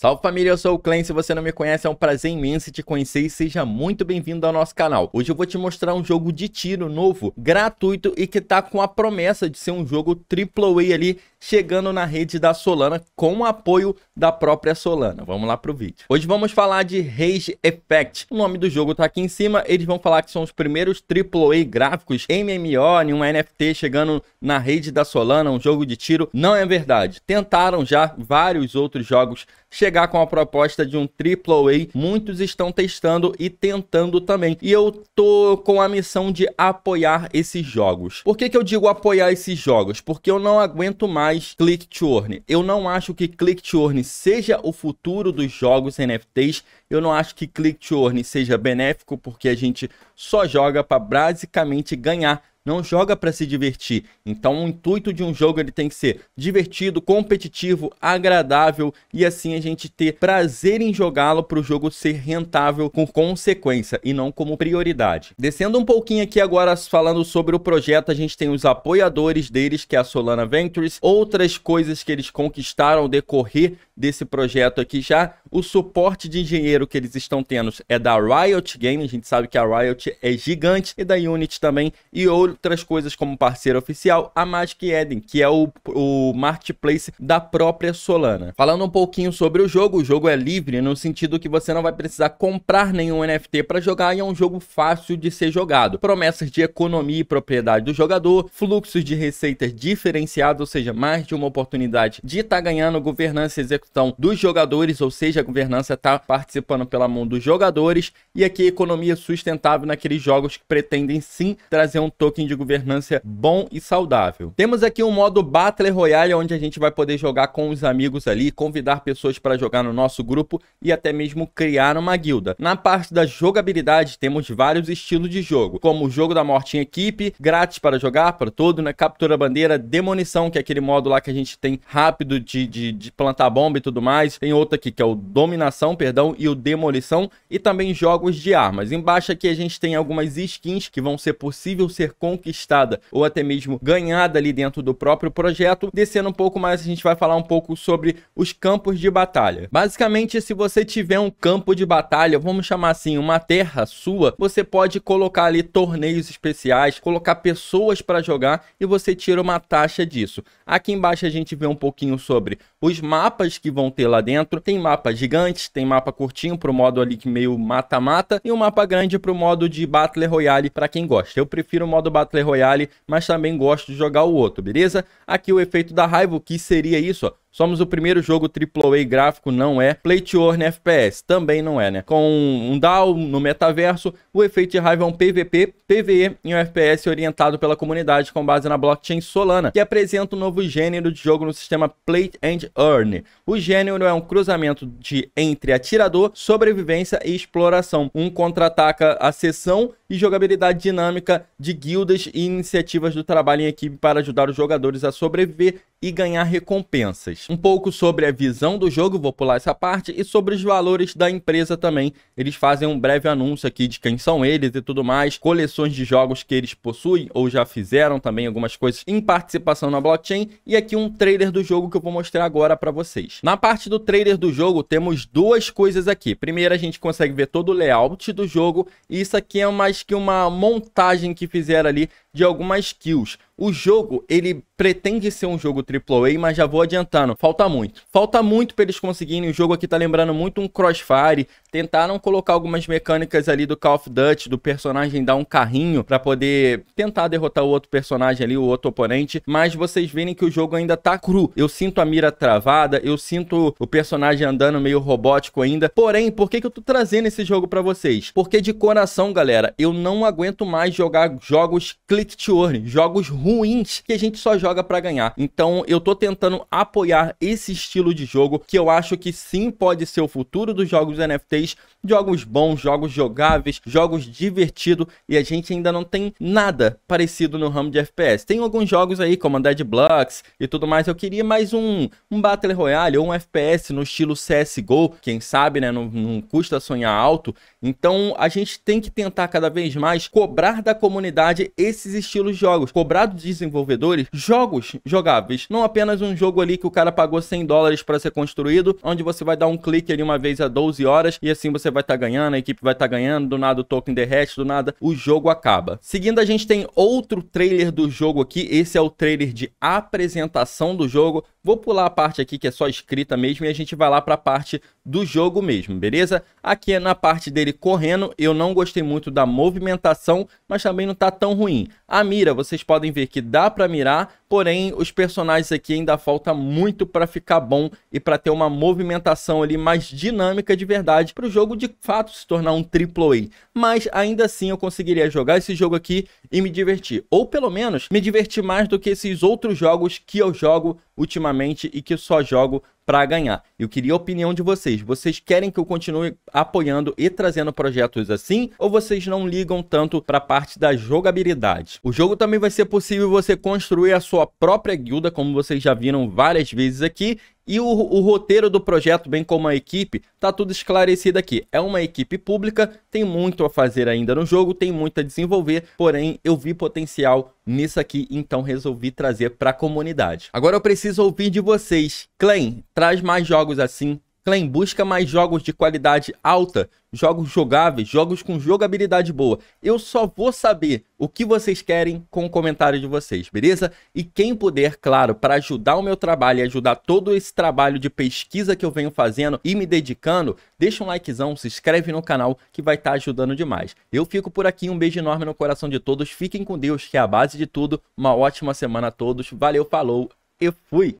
Salve família, eu sou o Clem, se você não me conhece é um prazer imenso te conhecer e seja muito bem-vindo ao nosso canal. Hoje eu vou te mostrar um jogo de tiro novo, gratuito e que tá com a promessa de ser um jogo AAA ali chegando na rede da Solana com o apoio da própria Solana. Vamos lá para o vídeo. Hoje vamos falar de Rage Effect. O nome do jogo está aqui em cima. Eles vão falar que são os primeiros AAA gráficos MMO em um NFT chegando na rede da Solana, um jogo de tiro. Não é verdade. Tentaram já vários outros jogos chegar com a proposta de um AAA. Muitos estão testando e tentando também. E eu tô com a missão de apoiar esses jogos. Por que que eu digo apoiar esses jogos? Porque eu não aguento mais mais click to earn. Eu não acho que click to earn seja o futuro dos jogos NFTs. Eu não acho que click to earn seja benéfico porque a gente só joga para basicamente ganhar não joga para se divertir. Então, o intuito de um jogo ele tem que ser divertido, competitivo, agradável e assim a gente ter prazer em jogá-lo para o jogo ser rentável com consequência e não como prioridade. Descendo um pouquinho aqui agora falando sobre o projeto, a gente tem os apoiadores deles, que é a Solana Ventures, outras coisas que eles conquistaram ao decorrer desse projeto aqui já. O suporte de engenheiro que eles estão tendo é da Riot Games, a gente sabe que a Riot é gigante, e da Unity também, e outras coisas como parceiro oficial, a Magic Eden, que é o, o marketplace da própria Solana. Falando um pouquinho sobre o jogo, o jogo é livre no sentido que você não vai precisar comprar nenhum NFT para jogar e é um jogo fácil de ser jogado. Promessas de economia e propriedade do jogador, fluxos de receitas diferenciados, ou seja, mais de uma oportunidade de estar tá ganhando, governança e execução dos jogadores, ou seja, a governança está participando pela mão dos jogadores, e aqui economia sustentável naqueles jogos que pretendem sim trazer um token de governança bom e saudável. Temos aqui um modo Battle Royale, onde a gente vai poder jogar com os amigos ali, convidar pessoas para jogar no nosso grupo e até mesmo criar uma guilda. Na parte da jogabilidade, temos vários estilos de jogo, como o jogo da morte em equipe, grátis para jogar, para todo, né? Captura bandeira, demolição, que é aquele modo lá que a gente tem rápido de, de, de plantar bomba e tudo mais. Tem outro aqui que é o dominação, perdão, e o demolição, e também jogos de armas. Embaixo aqui a gente tem algumas skins que vão ser possível ser conquistada ou até mesmo ganhada ali dentro do próprio projeto. Descendo um pouco mais, a gente vai falar um pouco sobre os campos de batalha. Basicamente, se você tiver um campo de batalha, vamos chamar assim, uma terra sua, você pode colocar ali torneios especiais, colocar pessoas para jogar e você tira uma taxa disso. Aqui embaixo a gente vê um pouquinho sobre os mapas que vão ter lá dentro. Tem mapa gigante, tem mapa curtinho para o modo ali que meio mata-mata e um mapa grande para o modo de Battle Royale para quem gosta. Eu prefiro o modo Battle Royale, mas também gosto de jogar o outro, beleza? Aqui o efeito da raiva, o que seria isso, ó? Somos o primeiro jogo AAA gráfico, não é. Play to Earn FPS, também não é, né? Com um DAO no metaverso, o efeito de raiva é um PVP, PVE e um FPS orientado pela comunidade com base na blockchain Solana, que apresenta um novo gênero de jogo no sistema Play and Earn. O gênero é um cruzamento de entre atirador, sobrevivência e exploração. Um contra-ataca a sessão e jogabilidade dinâmica de guildas e iniciativas do trabalho em equipe para ajudar os jogadores a sobreviver e ganhar recompensas. Um pouco sobre a visão do jogo, vou pular essa parte, e sobre os valores da empresa também. Eles fazem um breve anúncio aqui de quem são eles e tudo mais, coleções de jogos que eles possuem ou já fizeram também algumas coisas em participação na blockchain e aqui um trailer do jogo que eu vou mostrar agora para vocês. Na parte do trailer do jogo temos duas coisas aqui. Primeiro a gente consegue ver todo o layout do jogo e isso aqui é mais que uma montagem que fizeram ali de algumas kills. O jogo, ele pretende ser um jogo AAA, mas já vou adiantando, falta muito. Falta muito para eles conseguirem, o jogo aqui tá lembrando muito um Crossfire, tentaram colocar algumas mecânicas ali do Call of Duty, do personagem dar um carrinho para poder tentar derrotar o outro personagem ali, o outro oponente, mas vocês verem que o jogo ainda tá cru. Eu sinto a mira travada, eu sinto o personagem andando meio robótico ainda. Porém, por que que eu tô trazendo esse jogo para vocês? Porque de coração, galera, eu não aguento mais jogar jogos click jogos ruins que a gente só joga para ganhar. Então eu tô tentando apoiar esse estilo de jogo que eu acho que sim pode ser o futuro dos jogos NFTs, jogos bons, jogos jogáveis, jogos divertidos e a gente ainda não tem nada parecido no ramo de FPS. Tem alguns jogos aí como Dead Blocks e tudo mais, eu queria mais um, um Battle Royale ou um FPS no estilo CSGO, quem sabe, né, não, não custa sonhar alto então a gente tem que tentar cada vez mais cobrar da comunidade esses estilos de jogos, cobrar dos desenvolvedores jogos jogáveis, não apenas um jogo ali que o cara pagou 100 dólares para ser construído, onde você vai dar um clique ali uma vez a 12 horas e assim você vai estar tá ganhando, a equipe vai estar tá ganhando, do nada o token derrete, do nada o jogo acaba. Seguindo a gente tem outro trailer do jogo aqui, esse é o trailer de apresentação do jogo. Vou pular a parte aqui que é só escrita mesmo e a gente vai lá para a parte do jogo mesmo, beleza? Aqui é na parte dele correndo, eu não gostei muito da movimentação, mas também não tá tão ruim. A mira, vocês podem ver que dá para mirar, Porém, os personagens aqui ainda falta muito para ficar bom e para ter uma movimentação ali mais dinâmica de verdade para o jogo de fato se tornar um AAA. Mas ainda assim eu conseguiria jogar esse jogo aqui e me divertir, ou pelo menos me divertir mais do que esses outros jogos que eu jogo ultimamente e que só jogo para ganhar. Eu queria a opinião de vocês. Vocês querem que eu continue apoiando e trazendo projetos assim ou vocês não ligam tanto para a parte da jogabilidade? O jogo também vai ser possível você construir a sua sua própria guilda, como vocês já viram várias vezes aqui, e o, o, roteiro do projeto, bem como a equipe, tá tudo esclarecido aqui. É uma equipe pública, tem muito a fazer ainda no jogo, tem muito a desenvolver, porém eu vi potencial nisso aqui, então resolvi trazer para a comunidade. Agora eu preciso ouvir de vocês. Clay. traz mais jogos assim Clem busca mais jogos de qualidade alta, jogos jogáveis, jogos com jogabilidade boa. Eu só vou saber o que vocês querem com o comentário de vocês, beleza? E quem puder, claro, para ajudar o meu trabalho e ajudar todo esse trabalho de pesquisa que eu venho fazendo e me dedicando, deixa um likezão, se inscreve no canal que vai estar tá ajudando demais. Eu fico por aqui, um beijo enorme no coração de todos. Fiquem com Deus, que é a base de tudo. Uma ótima semana a todos. Valeu, falou e fui.